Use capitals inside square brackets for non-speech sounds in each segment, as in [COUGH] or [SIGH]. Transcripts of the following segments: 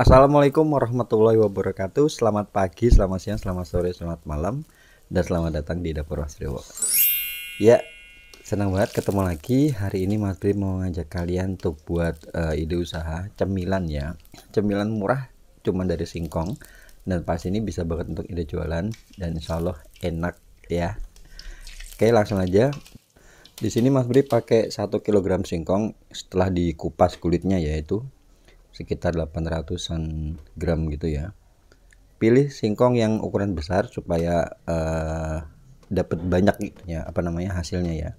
Assalamualaikum warahmatullahi wabarakatuh. Selamat pagi, selamat siang, selamat sore, selamat malam, dan selamat datang di dapur Mas Priwo. Ya, senang banget ketemu lagi. Hari ini Mas Bri mau ngajak kalian untuk buat uh, ide usaha cemilan ya. Cemilan murah, cuman dari singkong. Dan pas ini bisa banget untuk ide jualan dan insya Allah enak ya. Oke, langsung aja. Di sini Mas Bri pakai 1 kg singkong setelah dikupas kulitnya yaitu sekitar 800-an gram gitu ya pilih singkong yang ukuran besar supaya uh, eh, dapat banyak ya apa namanya hasilnya ya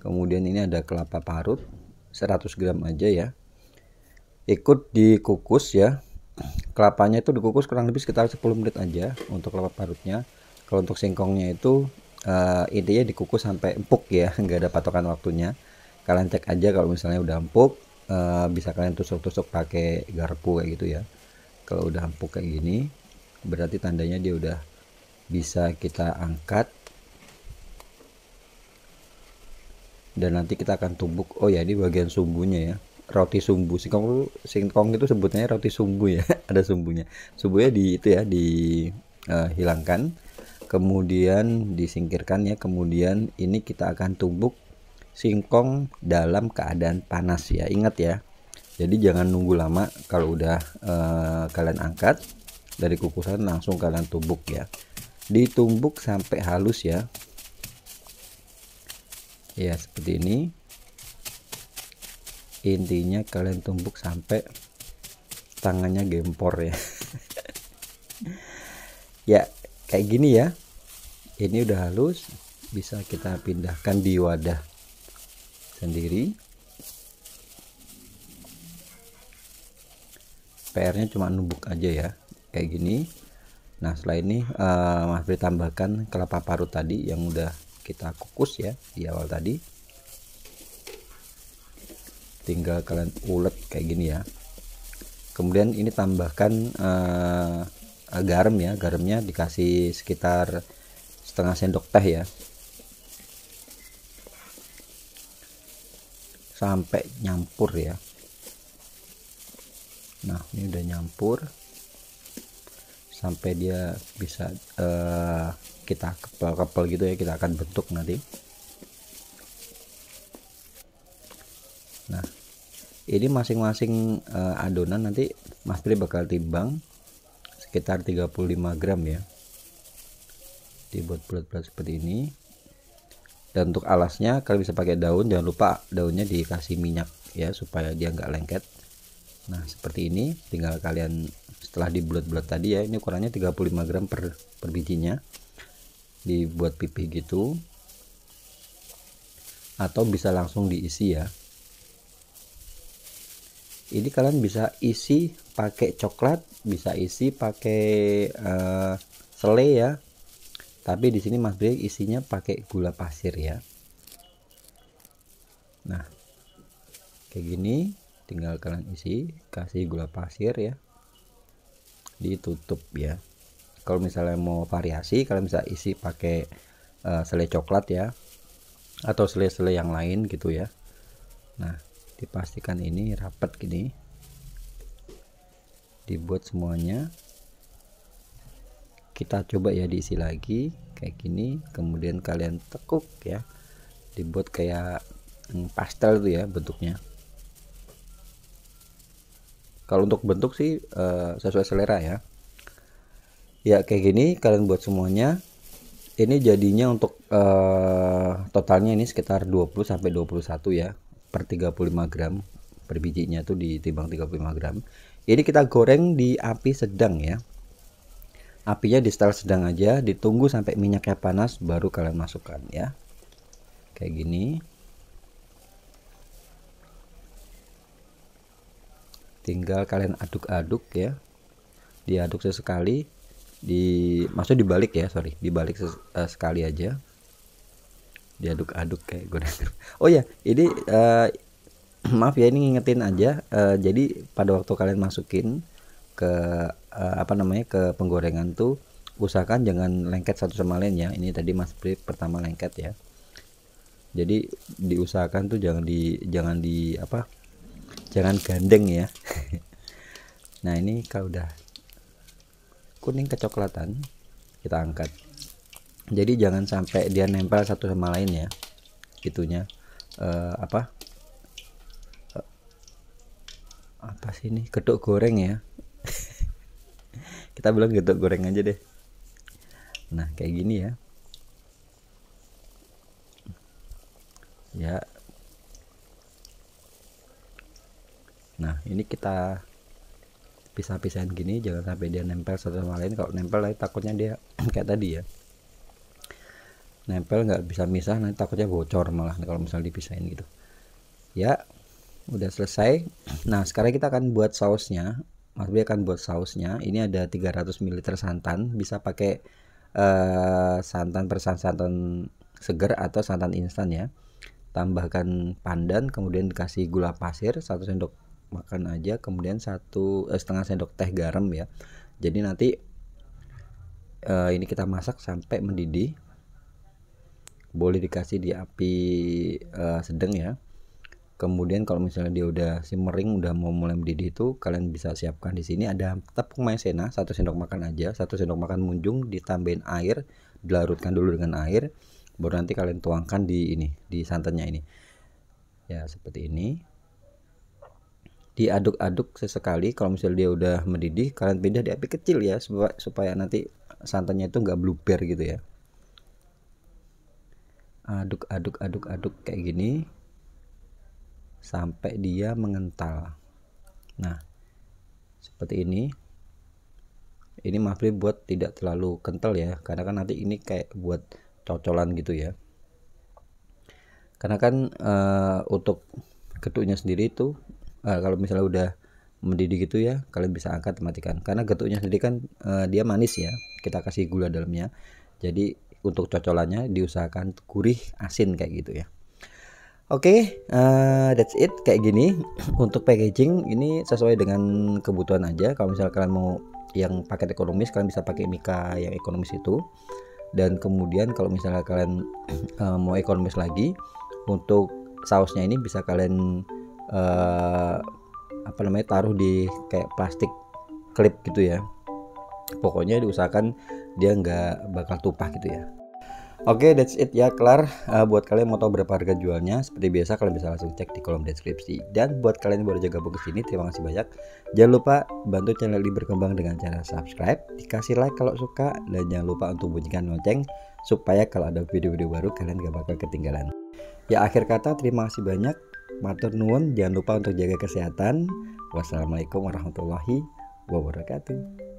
kemudian ini ada kelapa parut 100 gram aja ya ikut dikukus ya kelapanya itu dikukus kurang lebih sekitar 10 menit aja untuk kelapa parutnya kalau untuk singkongnya itu uh, intinya dikukus sampai empuk ya [LAUGHS] nggak ada patokan waktunya kalian cek aja kalau misalnya udah empuk Eh, bisa kalian tusuk-tusuk pakai garpu kayak gitu ya kalau udah empuk kayak gini berarti tandanya dia udah bisa kita angkat dan nanti kita akan tumbuk oh ya ini bagian sumbunya ya roti sumbu singkong singkong itu sebutnya roti sumbu ya [LAUGHS] ada sumbunya sumbunya di itu ya dihilangkan eh, uh, kemudian disingkirkan ya kemudian ini kita akan tumbuk singkong dalam keadaan panas ya ingat ya jadi jangan nunggu lama kalau udah eh, kalian angkat dari kukusan langsung kalian tumbuk ya ditumbuk sampai halus ya ya seperti ini intinya kalian tumbuk sampai tangannya gempor ya [LAUGHS] ya kayak gini ya ini udah halus bisa kita pindahkan di wadah sendiri PR-nya cuma nubuk aja ya kayak gini nah setelah ini uh, Mas Fri tambahkan kelapa parut tadi yang udah kita kukus ya di awal tadi tinggal kalian ulet kayak gini ya kemudian ini tambahkan uh, garam ya garamnya dikasih sekitar setengah sendok teh ya sampai nyampur ya nah ini udah nyampur sampai dia bisa uh, kita kepel-kepel gitu ya kita akan bentuk nanti nah ini masing-masing uh, adonan nanti Mas Tri bakal timbang sekitar 35 gram ya dibuat bulat-bulat seperti ini dan untuk alasnya kalian bisa pakai daun jangan lupa daunnya dikasih minyak ya supaya dia nggak lengket nah seperti ini tinggal kalian setelah dibulat-bulat tadi ya ini ukurannya 35 gram per, per bijinya dibuat pipih gitu atau bisa langsung diisi ya ini kalian bisa isi pakai coklat bisa isi pakai uh, selai ya tapi di sini Mas Bri isinya pakai gula pasir ya nah kayak gini tinggal kalian isi kasih gula pasir ya ditutup ya kalau misalnya mau variasi kalian bisa isi pakai uh, selai coklat ya atau selai-selai yang lain gitu ya nah dipastikan ini rapat gini dibuat semuanya kita coba ya diisi lagi kayak gini kemudian kalian tekuk ya dibuat kayak hmm, pastel tuh ya bentuknya kalau untuk bentuk sih uh, sesuai selera ya ya kayak gini kalian buat semuanya ini jadinya untuk uh, totalnya ini sekitar 20 21 ya per 35 gram per bijinya tuh ditimbang 35 gram ini kita goreng di api sedang ya apinya di setel sedang aja ditunggu sampai minyaknya panas baru kalian masukkan ya kayak gini tinggal kalian aduk-aduk ya diaduk sesekali di maksud dibalik ya sorry dibalik ses, eh, sekali aja diaduk-aduk kayak gue oh ya ini uh, [CLEARS THROAT] maaf ya ini ngingetin aja uh, jadi pada waktu kalian masukin ke uh, apa namanya ke penggorengan tuh usahakan jangan lengket satu sama lain ya. Ini tadi Mas Pri pertama lengket ya. Jadi diusahakan tuh jangan di jangan di apa? Jangan gandeng ya. [LAUGHS] nah, ini kalau udah kuning kecoklatan kita angkat. Jadi jangan sampai dia nempel satu sama lain ya. Itunya uh, apa? Eh, apa sih ini kedok goreng ya kita bilang gitu goreng aja deh nah kayak gini ya ya nah ini kita pisah-pisahin gini jangan sampai dia nempel satu sama lain kalau nempel lagi takutnya dia [CLEARS THROAT] kayak tadi ya nempel nggak bisa misah nanti takutnya bocor malah kalau misalnya dipisahin gitu ya udah selesai [CLEARS THROAT] nah sekarang kita akan buat sausnya Mas B akan buat sausnya. Ini ada 300 ml santan, bisa pakai uh, santan persan santan segar atau santan instan ya. Tambahkan pandan, kemudian dikasih gula pasir satu sendok makan aja, kemudian satu eh, setengah sendok teh garam ya. Jadi nanti uh, ini kita masak sampai mendidih. Boleh dikasih di api uh, eh, sedang ya kemudian kalau misalnya dia udah simmering udah mau mulai mendidih itu kalian bisa siapkan di sini ada tepung maizena satu sendok makan aja satu sendok makan munjung ditambahin air dilarutkan dulu dengan air baru nanti kalian tuangkan di ini di santannya ini ya seperti ini diaduk-aduk sesekali kalau misalnya dia udah mendidih kalian pindah di api kecil ya supaya, nanti santannya itu nggak bluber gitu ya aduk aduk aduk aduk kayak gini sampai dia mengental nah seperti ini ini mafri buat tidak terlalu kental ya karena kan nanti ini kayak buat cocolan gitu ya karena kan e, untuk getuknya sendiri itu e, kalau misalnya udah mendidih gitu ya kalian bisa angkat matikan karena getuknya sendiri kan e, dia manis ya kita kasih gula dalamnya jadi untuk cocolannya diusahakan gurih asin kayak gitu ya Oke, okay, uh, eh, that's it kayak gini. Untuk packaging ini sesuai dengan kebutuhan aja. Kalau misalnya kalian mau yang paket ekonomis, kalian bisa pakai Mika yang ekonomis itu. Dan kemudian kalau misalnya kalian uh, [CLEARS THROAT] mau ekonomis lagi, untuk sausnya ini bisa kalian uh, apa namanya taruh di kayak plastik klip gitu ya. Pokoknya diusahakan dia nggak bakal tumpah gitu ya. Oke, okay, that's it ya, kelar. Uh, buat kalian mau tahu berapa harga jualnya, seperti biasa kalian bisa langsung cek di kolom deskripsi. Dan buat kalian yang baru jaga ke sini, terima kasih banyak. Jangan lupa bantu channel ini berkembang dengan cara subscribe, dikasih like kalau suka, dan jangan lupa untuk bunyikan lonceng supaya kalau ada video-video baru kalian gak bakal ketinggalan. Ya akhir kata terima kasih banyak. Matur nuwun, jangan lupa untuk jaga kesehatan. Wassalamualaikum warahmatullahi wabarakatuh.